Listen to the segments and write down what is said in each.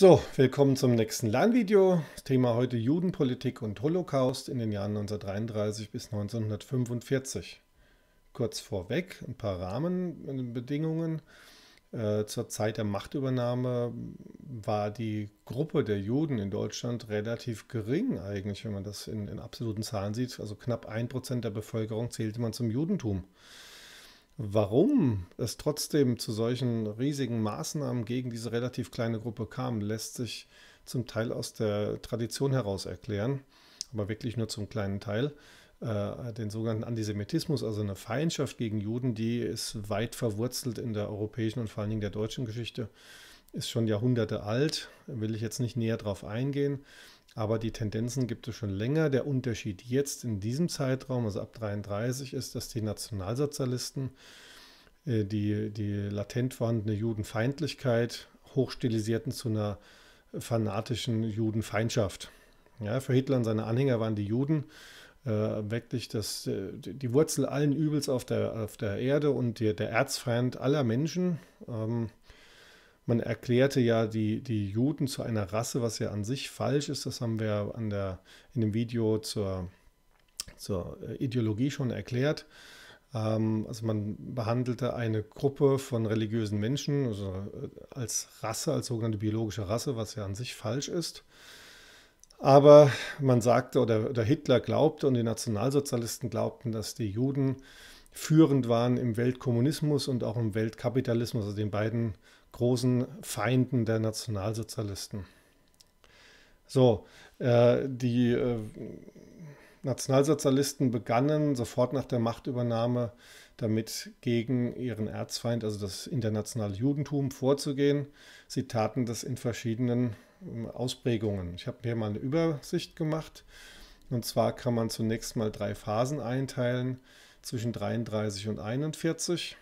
So, willkommen zum nächsten Lernvideo. Das Thema heute Judenpolitik und Holocaust in den Jahren 1933 bis 1945. Kurz vorweg ein paar Rahmenbedingungen. Äh, zur Zeit der Machtübernahme war die Gruppe der Juden in Deutschland relativ gering eigentlich, wenn man das in, in absoluten Zahlen sieht. Also knapp 1% der Bevölkerung zählte man zum Judentum. Warum es trotzdem zu solchen riesigen Maßnahmen gegen diese relativ kleine Gruppe kam, lässt sich zum Teil aus der Tradition heraus erklären, aber wirklich nur zum kleinen Teil. Äh, den sogenannten Antisemitismus, also eine Feindschaft gegen Juden, die ist weit verwurzelt in der europäischen und vor allen Dingen der deutschen Geschichte, ist schon Jahrhunderte alt, will ich jetzt nicht näher drauf eingehen. Aber die Tendenzen gibt es schon länger. Der Unterschied jetzt in diesem Zeitraum, also ab 33, ist, dass die Nationalsozialisten äh, die, die latent vorhandene Judenfeindlichkeit hochstilisierten zu einer fanatischen Judenfeindschaft. Ja, für Hitler und seine Anhänger waren die Juden äh, wirklich das, äh, die Wurzel allen Übels auf der, auf der Erde und der Erzfeind aller Menschen. Ähm, man erklärte ja die, die Juden zu einer Rasse, was ja an sich falsch ist. Das haben wir an der, in dem Video zur, zur äh, Ideologie schon erklärt. Ähm, also man behandelte eine Gruppe von religiösen Menschen also äh, als Rasse, als sogenannte biologische Rasse, was ja an sich falsch ist. Aber man sagte, oder, oder, Hitler glaubte und die Nationalsozialisten glaubten, dass die Juden führend waren im Weltkommunismus und auch im Weltkapitalismus, also den beiden großen Feinden der Nationalsozialisten. So, äh, die äh, Nationalsozialisten begannen sofort nach der Machtübernahme damit gegen ihren Erzfeind, also das internationale Judentum, vorzugehen. Sie taten das in verschiedenen ähm, Ausprägungen. Ich habe hier mal eine Übersicht gemacht. Und zwar kann man zunächst mal drei Phasen einteilen zwischen 33 und 41.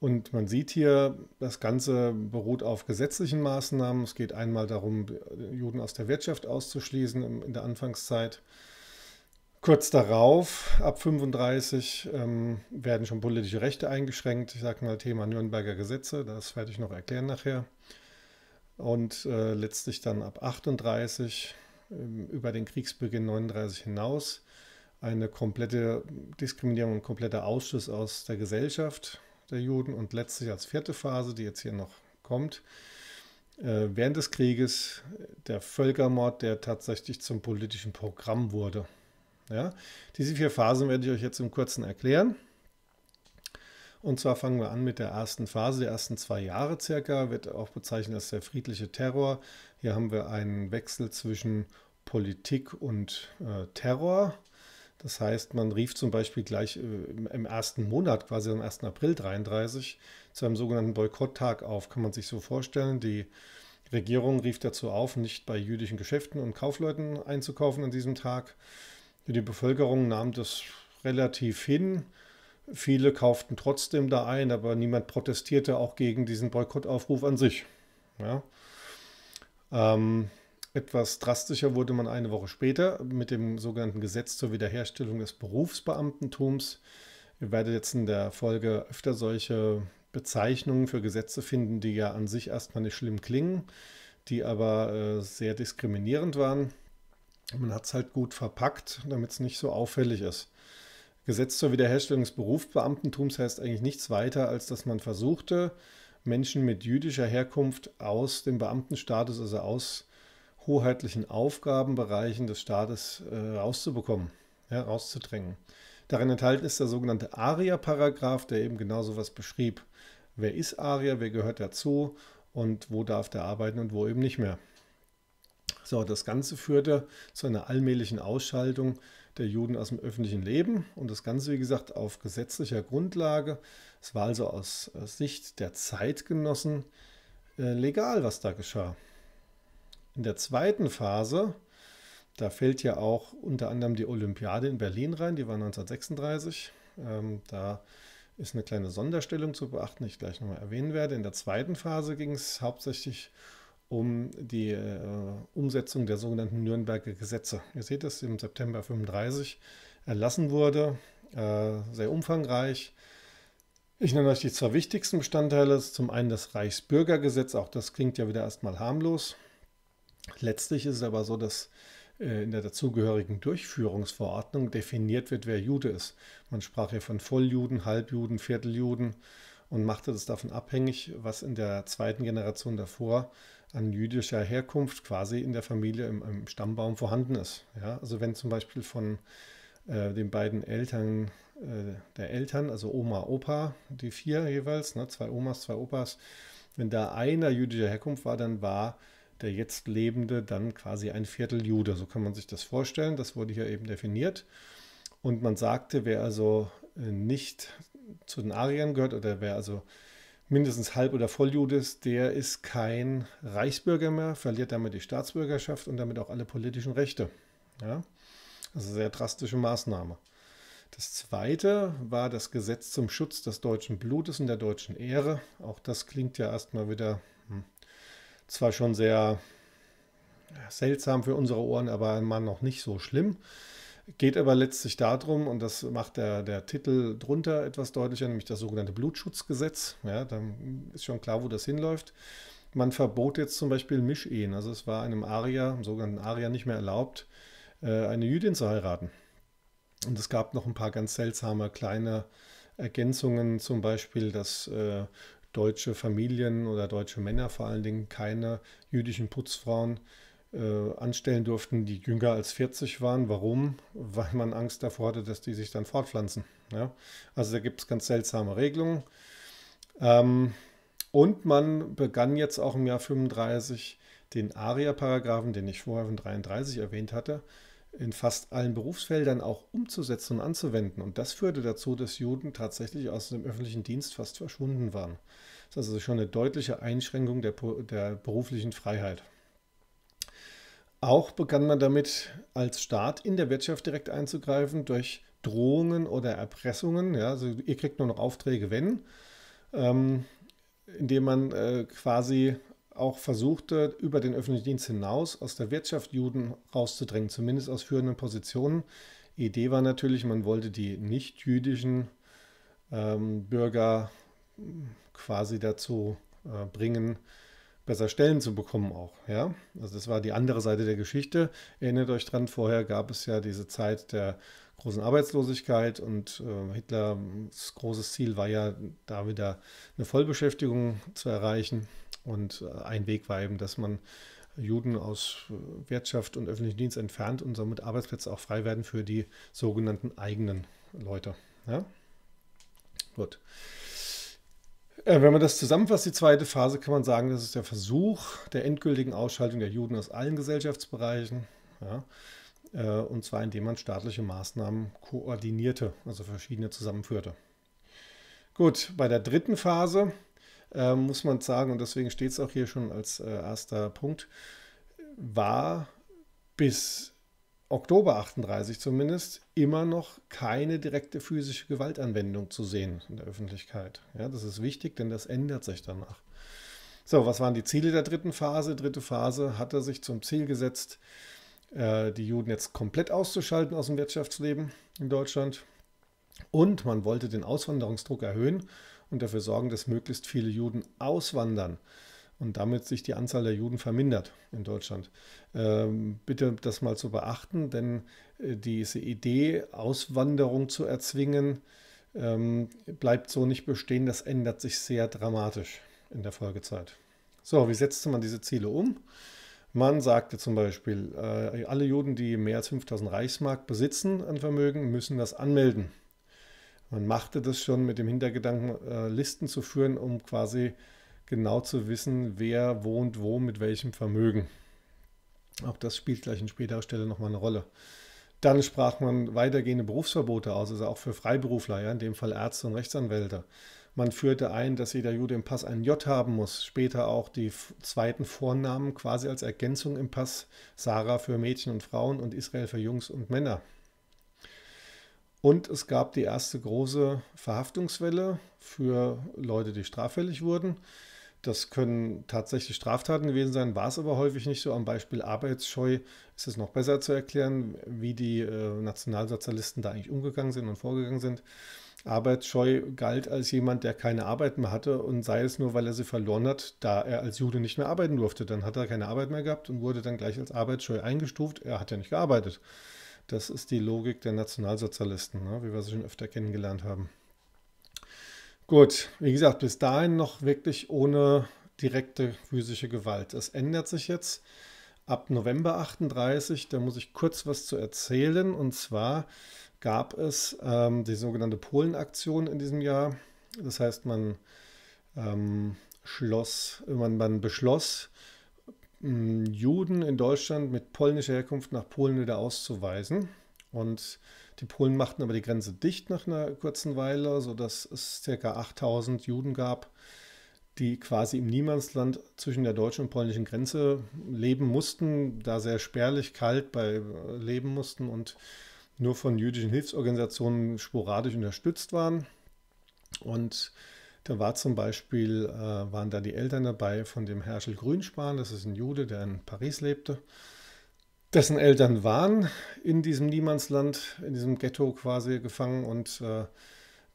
Und man sieht hier, das Ganze beruht auf gesetzlichen Maßnahmen. Es geht einmal darum, Juden aus der Wirtschaft auszuschließen in der Anfangszeit. Kurz darauf, ab 35, ähm, werden schon politische Rechte eingeschränkt. Ich sage mal Thema Nürnberger Gesetze, das werde ich noch erklären nachher. Und äh, letztlich dann ab 38, äh, über den Kriegsbeginn 39 hinaus, eine komplette Diskriminierung und kompletter Ausschluss aus der Gesellschaft der Juden und letztlich als vierte Phase, die jetzt hier noch kommt, äh, während des Krieges äh, der Völkermord, der tatsächlich zum politischen Programm wurde. Ja? Diese vier Phasen werde ich euch jetzt im kurzen erklären. Und zwar fangen wir an mit der ersten Phase, der ersten zwei Jahre circa, wird auch bezeichnet als der friedliche Terror. Hier haben wir einen Wechsel zwischen Politik und äh, Terror. Das heißt, man rief zum Beispiel gleich äh, im ersten Monat, quasi am 1. April 33, zu einem sogenannten Boykotttag auf. Kann man sich so vorstellen. Die Regierung rief dazu auf, nicht bei jüdischen Geschäften und Kaufleuten einzukaufen an diesem Tag. Die Bevölkerung nahm das relativ hin. Viele kauften trotzdem da ein, aber niemand protestierte auch gegen diesen Boykottaufruf an sich. Ja. Ähm, etwas drastischer wurde man eine Woche später mit dem sogenannten Gesetz zur Wiederherstellung des Berufsbeamtentums. Ihr werdet jetzt in der Folge öfter solche Bezeichnungen für Gesetze finden, die ja an sich erstmal nicht schlimm klingen, die aber äh, sehr diskriminierend waren. Man hat es halt gut verpackt, damit es nicht so auffällig ist. Gesetz zur Wiederherstellung des Berufsbeamtentums heißt eigentlich nichts weiter, als dass man versuchte, Menschen mit jüdischer Herkunft aus dem Beamtenstatus, also aus hoheitlichen Aufgabenbereichen des Staates äh, rauszubekommen, ja, rauszudrängen. Darin enthalten ist der sogenannte ARIA-Paragraph, der eben genau so was beschrieb. Wer ist ARIA, wer gehört dazu und wo darf der arbeiten und wo eben nicht mehr. So, das Ganze führte zu einer allmählichen Ausschaltung der Juden aus dem öffentlichen Leben und das Ganze, wie gesagt, auf gesetzlicher Grundlage. Es war also aus, aus Sicht der Zeitgenossen äh, legal, was da geschah. In der zweiten Phase, da fällt ja auch unter anderem die Olympiade in Berlin rein, die war 1936. Ähm, da ist eine kleine Sonderstellung zu beachten, die ich gleich nochmal erwähnen werde. In der zweiten Phase ging es hauptsächlich um die äh, Umsetzung der sogenannten Nürnberger Gesetze. Ihr seht es, im September 35 erlassen wurde, äh, sehr umfangreich. Ich nenne euch die zwei wichtigsten Bestandteile. Zum einen das Reichsbürgergesetz, auch das klingt ja wieder erstmal harmlos. Letztlich ist es aber so, dass äh, in der dazugehörigen Durchführungsverordnung definiert wird, wer Jude ist. Man sprach hier von Volljuden, Halbjuden, Vierteljuden und machte das davon abhängig, was in der zweiten Generation davor an jüdischer Herkunft quasi in der Familie im, im Stammbaum vorhanden ist. Ja, also wenn zum Beispiel von äh, den beiden Eltern äh, der Eltern, also Oma, Opa, die vier jeweils, ne, zwei Omas, zwei Opas, wenn da einer jüdischer Herkunft war, dann war der jetzt Lebende dann quasi ein Viertel Jude. So kann man sich das vorstellen. Das wurde hier eben definiert. Und man sagte, wer also äh, nicht zu den Ariern gehört oder wer also mindestens halb oder Volljude ist, der ist kein Reichsbürger mehr, verliert damit die Staatsbürgerschaft und damit auch alle politischen Rechte. Ja? Also sehr drastische Maßnahme. Das zweite war das Gesetz zum Schutz des deutschen Blutes und der deutschen Ehre. Auch das klingt ja erstmal wieder hm, zwar schon sehr seltsam für unsere Ohren, aber mal noch nicht so schlimm. Geht aber letztlich darum, und das macht der, der Titel drunter etwas deutlicher, nämlich das sogenannte Blutschutzgesetz. Ja, dann ist schon klar, wo das hinläuft. Man verbot jetzt zum Beispiel Mischehen. Also es war einem Arier, einem sogenannten Arier, nicht mehr erlaubt, äh, eine Jüdin zu heiraten. Und es gab noch ein paar ganz seltsame kleine Ergänzungen, zum Beispiel, dass äh, deutsche Familien oder deutsche Männer vor allen Dingen keine jüdischen Putzfrauen äh, anstellen durften, die jünger als 40 waren. Warum? Weil man Angst davor hatte, dass die sich dann fortpflanzen. Ja? Also da gibt es ganz seltsame Regelungen. Ähm, und man begann jetzt auch im Jahr 35 den ARIA-Paragraphen, den ich vorher von 33 erwähnt hatte, in fast allen Berufsfeldern auch umzusetzen und anzuwenden. Und das führte dazu, dass Juden tatsächlich aus dem öffentlichen Dienst fast verschwunden waren. Das ist also schon eine deutliche Einschränkung der, der beruflichen Freiheit. Auch begann man damit, als Staat in der Wirtschaft direkt einzugreifen durch Drohungen oder Erpressungen. Ja, also ihr kriegt nur noch Aufträge, wenn, ähm, indem man äh, quasi auch versuchte, über den öffentlichen Dienst hinaus aus der Wirtschaft Juden rauszudrängen, zumindest aus führenden Positionen. Idee war natürlich, man wollte die nicht-jüdischen ähm, Bürger hm, quasi dazu äh, bringen, besser Stellen zu bekommen auch. Ja? Also das war die andere Seite der Geschichte. Erinnert euch dran, vorher gab es ja diese Zeit der großen Arbeitslosigkeit und äh, Hitlers großes Ziel war ja, da wieder eine Vollbeschäftigung zu erreichen. Und äh, ein Weg war eben, dass man Juden aus äh, Wirtschaft und öffentlichen Dienst entfernt und somit Arbeitsplätze auch frei werden für die sogenannten eigenen Leute. Ja? Gut. Äh, wenn man das zusammenfasst, die zweite Phase, kann man sagen, das ist der Versuch der endgültigen Ausschaltung der Juden aus allen Gesellschaftsbereichen. Ja? und zwar indem man staatliche Maßnahmen koordinierte, also verschiedene zusammenführte. Gut, bei der dritten Phase äh, muss man sagen, und deswegen steht es auch hier schon als äh, erster Punkt, war bis Oktober 38 zumindest immer noch keine direkte physische Gewaltanwendung zu sehen in der Öffentlichkeit. Ja, das ist wichtig, denn das ändert sich danach. So, was waren die Ziele der dritten Phase? Dritte Phase hat er sich zum Ziel gesetzt, äh, die Juden jetzt komplett auszuschalten aus dem Wirtschaftsleben in Deutschland. Und man wollte den Auswanderungsdruck erhöhen und dafür sorgen, dass möglichst viele Juden auswandern und damit sich die Anzahl der Juden vermindert in Deutschland. Ähm, bitte das mal zu beachten, denn äh, diese Idee, Auswanderung zu erzwingen, ähm, bleibt so nicht bestehen. Das ändert sich sehr dramatisch in der Folgezeit. So, wie setzte man diese Ziele um? Man sagte zum Beispiel, äh, alle Juden, die mehr als 5000 Reichsmark besitzen an Vermögen, müssen das anmelden. Man machte das schon mit dem Hintergedanken, äh, Listen zu führen, um quasi genau zu wissen, wer wohnt wo mit welchem Vermögen. Auch das spielt gleich an späterer Stelle nochmal eine Rolle. Dann sprach man weitergehende Berufsverbote aus, also auch für Freiberufler, ja, in dem Fall Ärzte und Rechtsanwälte. Man führte ein, dass jeder Jude im Pass ein J haben muss, später auch die zweiten Vornamen quasi als Ergänzung im Pass, Sarah für Mädchen und Frauen und Israel für Jungs und Männer. Und es gab die erste große Verhaftungswelle für Leute, die straffällig wurden. Das können tatsächlich Straftaten gewesen sein, war es aber häufig nicht so. Am Beispiel Arbeitsscheu ist es noch besser zu erklären, wie die äh, Nationalsozialisten da eigentlich umgegangen sind und vorgegangen sind. Arbeitsscheu galt als jemand, der keine Arbeit mehr hatte und sei es nur, weil er sie verloren hat, da er als Jude nicht mehr arbeiten durfte. Dann hat er keine Arbeit mehr gehabt und wurde dann gleich als arbeitsscheu eingestuft. Er hat ja nicht gearbeitet. Das ist die Logik der Nationalsozialisten, ne, wie wir sie schon öfter kennengelernt haben. Gut, wie gesagt, bis dahin noch wirklich ohne direkte physische Gewalt. Es ändert sich jetzt ab November 38, da muss ich kurz was zu erzählen. Und zwar gab es ähm, die sogenannte Polenaktion in diesem Jahr. Das heißt, man, ähm, schloss, man, man beschloss, Juden in Deutschland mit polnischer Herkunft nach Polen wieder auszuweisen. Und die Polen machten aber die Grenze dicht nach einer kurzen Weile, sodass es ca. 8000 Juden gab, die quasi im Niemandsland zwischen der deutschen und polnischen Grenze leben mussten, da sehr spärlich kalt bei äh, leben mussten und nur von jüdischen Hilfsorganisationen sporadisch unterstützt waren. Und äh, da war zum Beispiel, äh, waren da die Eltern dabei von dem Herschel Grünspan, das ist ein Jude, der in Paris lebte, dessen Eltern waren in diesem Niemandsland, in diesem Ghetto quasi gefangen und äh,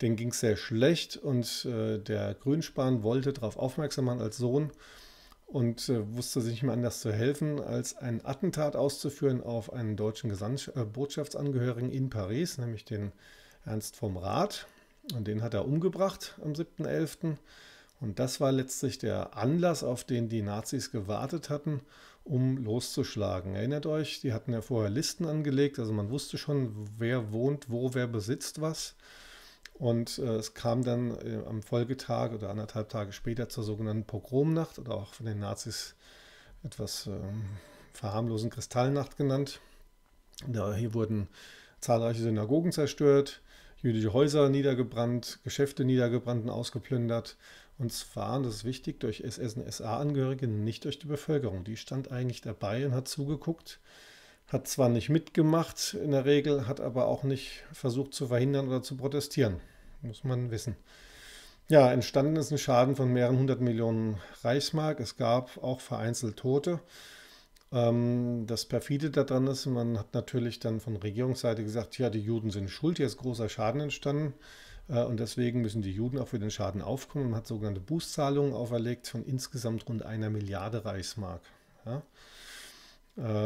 denen ging es sehr schlecht und äh, der Grünspan wollte darauf aufmerksam machen als Sohn und äh, wusste sich nicht mehr anders zu helfen, als ein Attentat auszuführen auf einen deutschen Gesandts äh, Botschaftsangehörigen in Paris, nämlich den Ernst vom Rath. Und den hat er umgebracht am 7.11. Und das war letztlich der Anlass, auf den die Nazis gewartet hatten, um loszuschlagen. Erinnert euch, die hatten ja vorher Listen angelegt, also man wusste schon, wer wohnt, wo, wer besitzt was. Und äh, es kam dann äh, am Folgetag oder anderthalb Tage später zur sogenannten Pogromnacht oder auch von den Nazis etwas äh, verharmlosen Kristallnacht genannt. Da, hier wurden zahlreiche Synagogen zerstört, jüdische Häuser niedergebrannt, Geschäfte niedergebrannt und ausgeplündert. Und zwar, und das ist wichtig, durch SS und SA-Angehörige, nicht durch die Bevölkerung. Die stand eigentlich dabei und hat zugeguckt, hat zwar nicht mitgemacht in der Regel, hat aber auch nicht versucht zu verhindern oder zu protestieren. Muss man wissen. Ja, entstanden ist ein Schaden von mehreren hundert Millionen Reichsmark. Es gab auch vereinzelt Tote. Ähm, das perfide daran ist, man hat natürlich dann von Regierungsseite gesagt, ja, die Juden sind schuld, hier ist großer Schaden entstanden äh, und deswegen müssen die Juden auch für den Schaden aufkommen. Man hat sogenannte Bußzahlungen auferlegt von insgesamt rund einer Milliarde Reichsmark, ja,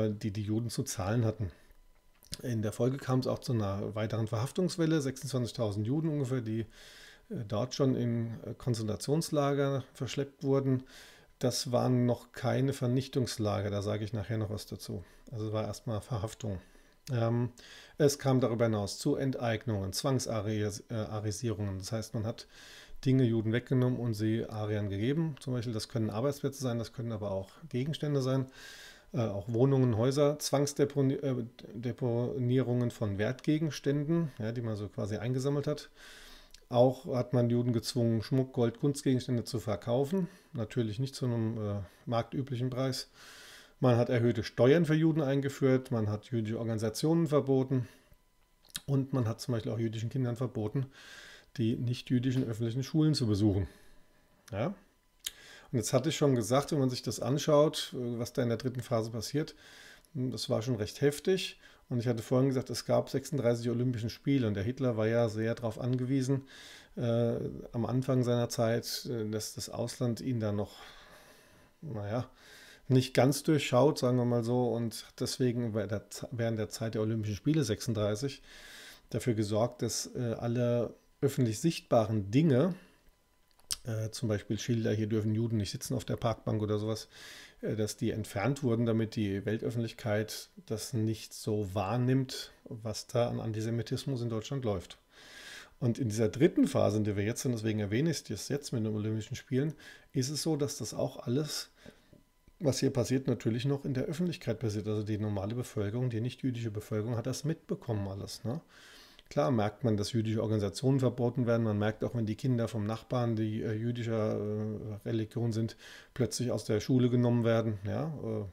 äh, die die Juden zu zahlen hatten. In der Folge kam es auch zu einer weiteren Verhaftungswelle, 26.000 Juden ungefähr, die äh, dort schon in Konzentrationslager verschleppt wurden das waren noch keine Vernichtungslager, da sage ich nachher noch was dazu. Also war erstmal Verhaftung. Ähm, es kam darüber hinaus zu Enteignungen, Zwangsarisierungen. Das heißt, man hat Dinge Juden weggenommen und sie Ariern gegeben. Zum Beispiel, das können Arbeitsplätze sein, das können aber auch Gegenstände sein, äh, auch Wohnungen, Häuser, Zwangsdeponierungen äh, von Wertgegenständen, ja, die man so quasi eingesammelt hat. Auch hat man Juden gezwungen, Schmuck, Gold, Kunstgegenstände zu verkaufen, natürlich nicht zu einem äh, marktüblichen Preis. Man hat erhöhte Steuern für Juden eingeführt, man hat jüdische Organisationen verboten und man hat zum Beispiel auch jüdischen Kindern verboten, die nicht-jüdischen öffentlichen Schulen zu besuchen. Ja? Und jetzt hatte ich schon gesagt, wenn man sich das anschaut, äh, was da in der dritten Phase passiert, hm, das war schon recht heftig. Und ich hatte vorhin gesagt, es gab 36 Olympischen Spiele und der Hitler war ja sehr darauf angewiesen, äh, am Anfang seiner Zeit, äh, dass das Ausland ihn da noch, naja, nicht ganz durchschaut, sagen wir mal so, und deswegen während der Zeit der Olympischen Spiele 36 dafür gesorgt, dass äh, alle öffentlich sichtbaren Dinge, äh, zum Beispiel Schilder, hier dürfen Juden nicht sitzen auf der Parkbank oder sowas, äh, dass die entfernt wurden, damit die Weltöffentlichkeit das nicht so wahrnimmt, was da an Antisemitismus in Deutschland läuft. Und in dieser dritten Phase, in der wir jetzt sind, deswegen erwähne ich es jetzt mit den Olympischen Spielen, ist es so, dass das auch alles, was hier passiert, natürlich noch in der Öffentlichkeit passiert. Also die normale Bevölkerung, die nicht-jüdische Bevölkerung hat das mitbekommen alles. Ne? Klar merkt man, dass jüdische Organisationen verboten werden. Man merkt auch, wenn die Kinder vom Nachbarn, die äh, jüdischer äh, Religion sind, plötzlich aus der Schule genommen werden. Ja, äh,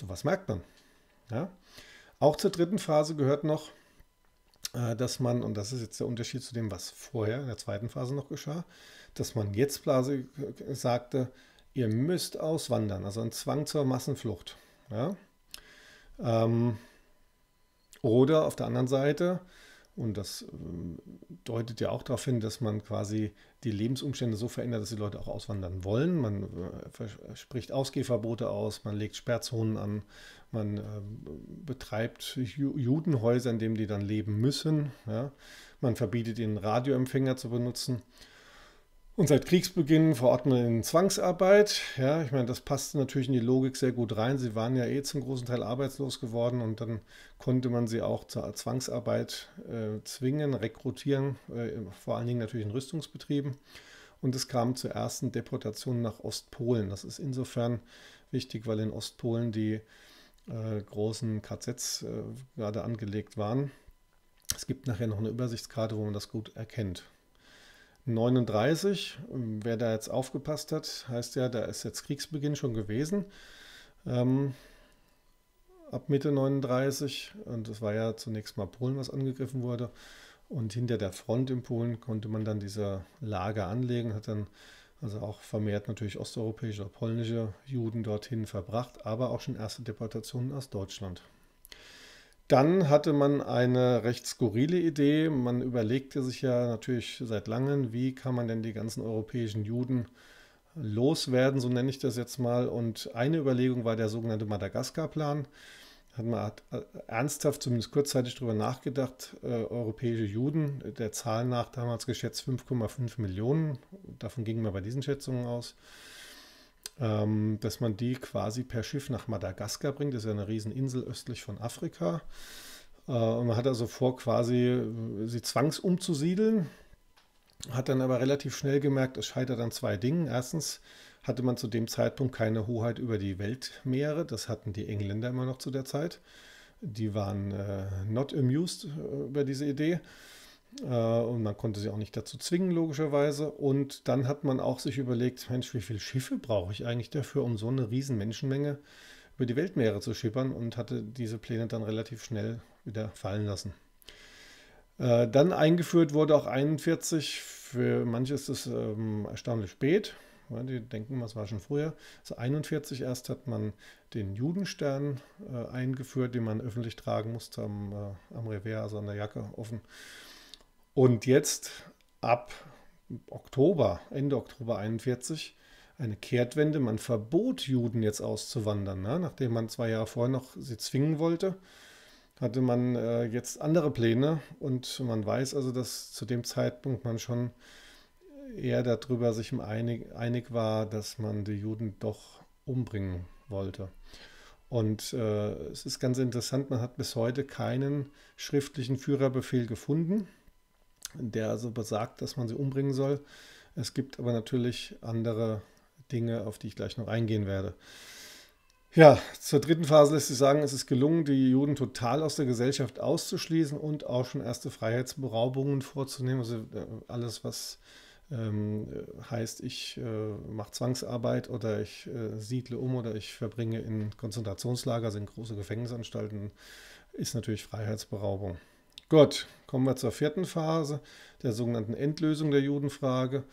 sowas merkt man. Ja. Auch zur dritten Phase gehört noch, äh, dass man, und das ist jetzt der Unterschied zu dem, was vorher in der zweiten Phase noch geschah, dass man jetzt Blase äh, sagte, ihr müsst auswandern, also ein Zwang zur Massenflucht. Ja? Ähm, oder auf der anderen Seite, und das ähm, deutet ja auch darauf hin, dass man quasi die Lebensumstände so verändert, dass die Leute auch auswandern wollen. Man äh, spricht Ausgehverbote aus, man legt Sperrzonen an, man ähm, betreibt Judenhäuser, in denen die dann leben müssen. Ja? Man verbietet ihnen Radioempfänger zu benutzen. Und seit Kriegsbeginn verordnen man in Zwangsarbeit. Ja, ich meine, das passte natürlich in die Logik sehr gut rein. Sie waren ja eh zum großen Teil arbeitslos geworden und dann konnte man sie auch zur Zwangsarbeit äh, zwingen, rekrutieren, äh, vor allen Dingen natürlich in Rüstungsbetrieben. Und es kam zur ersten Deportation nach Ostpolen. Das ist insofern wichtig, weil in Ostpolen die äh, großen KZs äh, gerade angelegt waren. Es gibt nachher noch eine Übersichtskarte, wo man das gut erkennt. 39, wer da jetzt aufgepasst hat, heißt ja, da ist jetzt Kriegsbeginn schon gewesen. Ähm, ab Mitte 39 und es war ja zunächst mal Polen, was angegriffen wurde. Und hinter der Front in Polen konnte man dann diese Lager anlegen, hat dann also auch vermehrt natürlich osteuropäische oder polnische Juden dorthin verbracht, aber auch schon erste Deportationen aus Deutschland. Dann hatte man eine recht skurrile Idee. Man überlegte sich ja natürlich seit langem, wie kann man denn die ganzen europäischen Juden loswerden, so nenne ich das jetzt mal. Und eine Überlegung war der sogenannte Madagaskar-Plan. Hat man äh, ernsthaft, zumindest kurzzeitig darüber nachgedacht, äh, europäische Juden, der Zahl nach damals geschätzt 5,5 Millionen, davon ging man bei diesen Schätzungen aus, ähm, dass man die quasi per Schiff nach Madagaskar bringt. Das ist ja eine Rieseninsel östlich von Afrika. Äh, und man hat also vor, quasi äh, sie zwangsumzusiedeln. Hat dann aber relativ schnell gemerkt, es scheitert an zwei Dingen. Erstens hatte man zu dem Zeitpunkt keine Hoheit über die Weltmeere. Das hatten die Engländer immer noch zu der Zeit. Die waren äh, not amused äh, über diese Idee. Äh, und man konnte sie auch nicht dazu zwingen, logischerweise. Und dann hat man auch sich überlegt, Mensch, wie viele Schiffe brauche ich eigentlich dafür, um so eine riesen Menschenmenge über die Weltmeere zu schippern und hatte diese Pläne dann relativ schnell wieder fallen lassen. Äh, dann eingeführt wurde auch 41, für manche ist es ähm, erstaunlich spät, die denken, es war schon früher. Also 41 erst hat man den Judenstern äh, eingeführt, den man öffentlich tragen musste am, äh, am Revers, also an der Jacke offen. Und jetzt ab Oktober, Ende Oktober 41, eine Kehrtwende. Man verbot Juden jetzt auszuwandern, ne? nachdem man zwei Jahre vorher noch sie zwingen wollte hatte man äh, jetzt andere Pläne und man weiß also, dass zu dem Zeitpunkt man schon eher darüber sich einig, einig war, dass man die Juden doch umbringen wollte. Und äh, es ist ganz interessant, man hat bis heute keinen schriftlichen Führerbefehl gefunden der also besagt, dass man sie umbringen soll. Es gibt aber natürlich andere Dinge, auf die ich gleich noch eingehen werde. Ja, zur dritten Phase lässt sich sagen, es ist gelungen, die Juden total aus der Gesellschaft auszuschließen und auch schon erste Freiheitsberaubungen vorzunehmen. Also äh, alles, was ähm, heißt, ich äh, mache Zwangsarbeit oder ich äh, siedle um oder ich verbringe in Konzentrationslager, sind also große Gefängnisanstalten, ist natürlich Freiheitsberaubung. Gut, kommen wir zur vierten Phase, der sogenannten Endlösung der Judenfrage.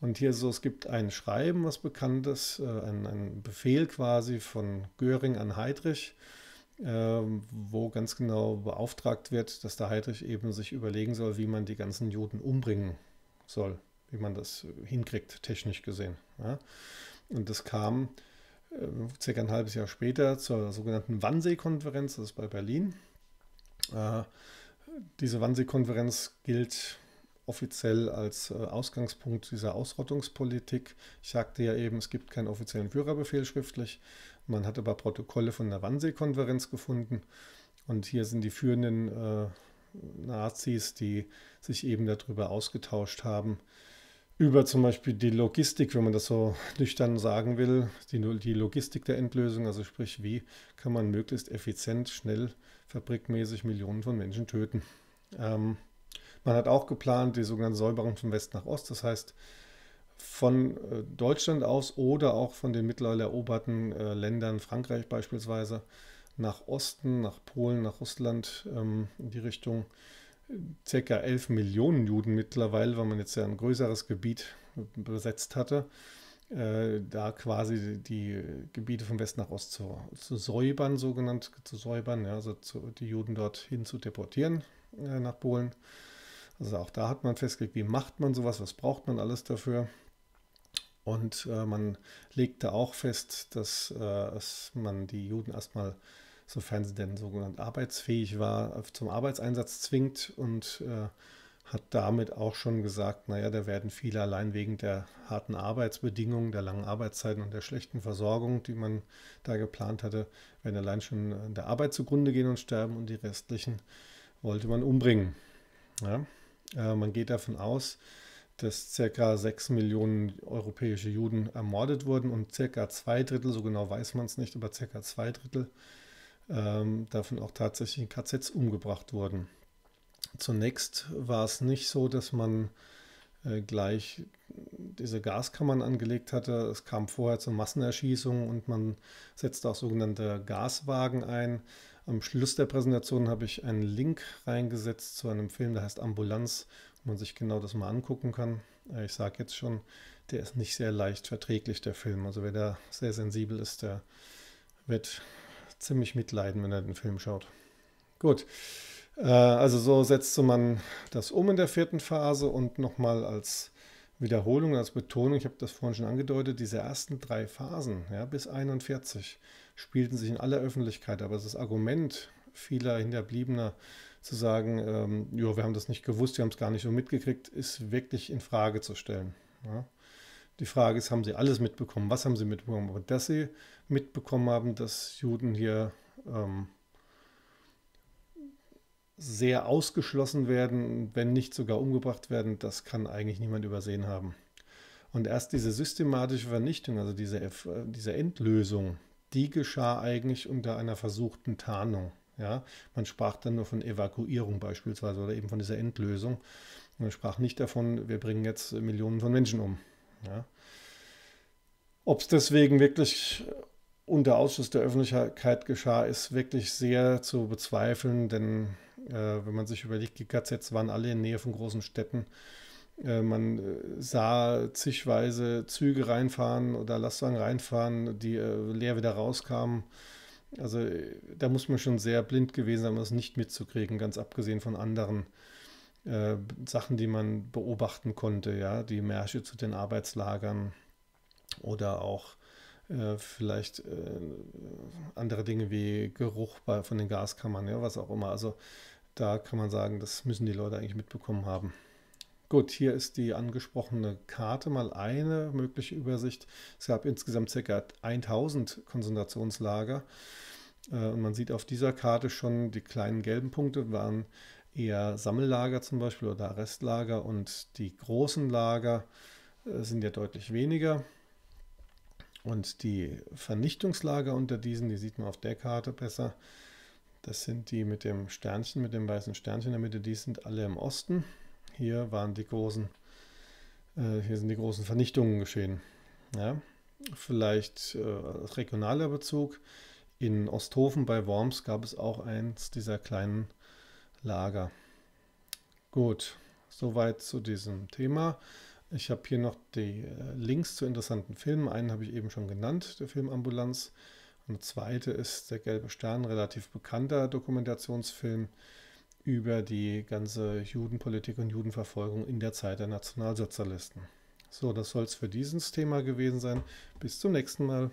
Und hier so, es gibt ein Schreiben, was bekannt ist, äh, ein, ein Befehl quasi von Göring an Heydrich, ähm, wo ganz genau beauftragt wird, dass der Heydrich eben sich überlegen soll, wie man die ganzen Juden umbringen soll, wie man das hinkriegt, technisch gesehen. Ja. Und das kam äh, circa ein halbes Jahr später zur sogenannten Wannsee-Konferenz, das ist bei Berlin. Äh, diese Wannsee-Konferenz gilt offiziell als äh, Ausgangspunkt dieser Ausrottungspolitik. Ich sagte ja eben, es gibt keinen offiziellen Führerbefehl schriftlich. Man hat aber Protokolle von der Wannsee-Konferenz gefunden. Und hier sind die führenden äh, Nazis, die sich eben darüber ausgetauscht haben, über zum Beispiel die Logistik, wenn man das so nüchtern sagen will, die, die Logistik der Endlösung, also sprich, wie kann man möglichst effizient, schnell, fabrikmäßig Millionen von Menschen töten. Ähm, man hat auch geplant, die sogenannte Säuberung von West nach Ost, das heißt von äh, Deutschland aus oder auch von den mittlerweile eroberten äh, Ländern, Frankreich beispielsweise, nach Osten, nach Polen, nach Russland ähm, in die Richtung ca. 11 Millionen Juden mittlerweile, weil man jetzt ja ein größeres Gebiet besetzt hatte, äh, da quasi die Gebiete von West nach Ost zu, zu säubern, sogenannt zu säubern, ja, also zu, die Juden dorthin zu deportieren äh, nach Polen. Also auch da hat man festgelegt, wie macht man sowas, was braucht man alles dafür. Und äh, man legte auch fest, dass, äh, dass man die Juden erstmal äh, sofern sie denn sogenannt arbeitsfähig war, zum Arbeitseinsatz zwingt und äh, hat damit auch schon gesagt, naja, da werden viele allein wegen der harten Arbeitsbedingungen, der langen Arbeitszeiten und der schlechten Versorgung, die man da geplant hatte, werden allein schon in der Arbeit zugrunde gehen und sterben und die restlichen wollte man umbringen. Ja? Äh, man geht davon aus, dass ca. 6 Millionen europäische Juden ermordet wurden und ca. zwei Drittel, so genau weiß man es nicht, aber ca. zwei Drittel ähm, davon auch tatsächlich in KZs umgebracht wurden. Zunächst war es nicht so, dass man äh, gleich diese Gaskammern angelegt hatte. Es kam vorher zu Massenerschießungen und man setzte auch sogenannte Gaswagen ein. Am Schluss der Präsentation habe ich einen Link reingesetzt zu einem Film, der heißt Ambulanz, wo man sich genau das mal angucken kann. Äh, ich sage jetzt schon, der ist nicht sehr leicht verträglich, der Film. Also wer da sehr sensibel ist, der wird ziemlich mitleiden, wenn er den Film schaut. Gut. Äh, also so setzte man das um in der vierten Phase und nochmal als Wiederholung, als Betonung, ich habe das vorhin schon angedeutet, diese ersten drei Phasen ja, bis 41 spielten sich in aller Öffentlichkeit, aber das Argument vieler Hinterbliebener zu sagen, ähm, jo, wir haben das nicht gewusst, wir haben es gar nicht so mitgekriegt, ist wirklich in Frage zu stellen. Ja. Die Frage ist, haben sie alles mitbekommen? Was haben sie mitbekommen? Aber dass sie mitbekommen haben, dass Juden hier ähm, sehr ausgeschlossen werden, wenn nicht sogar umgebracht werden, das kann eigentlich niemand übersehen haben. Und erst diese systematische Vernichtung, also diese, äh, diese Endlösung, die geschah eigentlich unter einer versuchten Tarnung. Ja, man sprach dann nur von Evakuierung beispielsweise oder eben von dieser Endlösung. Man sprach nicht davon, wir bringen jetzt Millionen von Menschen um. Ja. Ob es deswegen wirklich unter Ausschuss der Öffentlichkeit geschah, ist wirklich sehr zu bezweifeln, denn äh, wenn man sich überlegt, die KZs waren alle in Nähe von großen Städten. Äh, man äh, sah zigweise Züge reinfahren oder Lastwagen reinfahren, die äh, leer wieder rauskamen. Also da muss man schon sehr blind gewesen sein, um das nicht mitzukriegen, ganz abgesehen von anderen Sachen, die man beobachten konnte, ja, die Märsche zu den Arbeitslagern oder auch äh, vielleicht äh, andere Dinge wie Geruch bei, von den Gaskammern, ja, was auch immer. Also da kann man sagen, das müssen die Leute eigentlich mitbekommen haben. Gut, hier ist die angesprochene Karte mal eine mögliche Übersicht. Es gab insgesamt ca. 1000 Konzentrationslager. Äh, und man sieht auf dieser Karte schon, die kleinen gelben Punkte waren eher Sammellager zum Beispiel oder Restlager und die großen Lager äh, sind ja deutlich weniger. Und die Vernichtungslager unter diesen, die sieht man auf der Karte besser, das sind die mit dem Sternchen, mit dem weißen Sternchen in der Mitte, die sind alle im Osten. Hier waren die großen, äh, hier sind die großen Vernichtungen geschehen. Ja? Vielleicht äh, regionaler Bezug. In Osthofen bei Worms gab es auch eins dieser kleinen Lager. Gut, soweit zu diesem Thema. Ich habe hier noch die äh, Links zu interessanten Filmen. Einen habe ich eben schon genannt, der Film Ambulanz. Und der zweite ist Der gelbe Stern, relativ bekannter Dokumentationsfilm über die ganze Judenpolitik und Judenverfolgung in der Zeit der Nationalsozialisten. So, das soll es für dieses Thema gewesen sein. Bis zum nächsten Mal.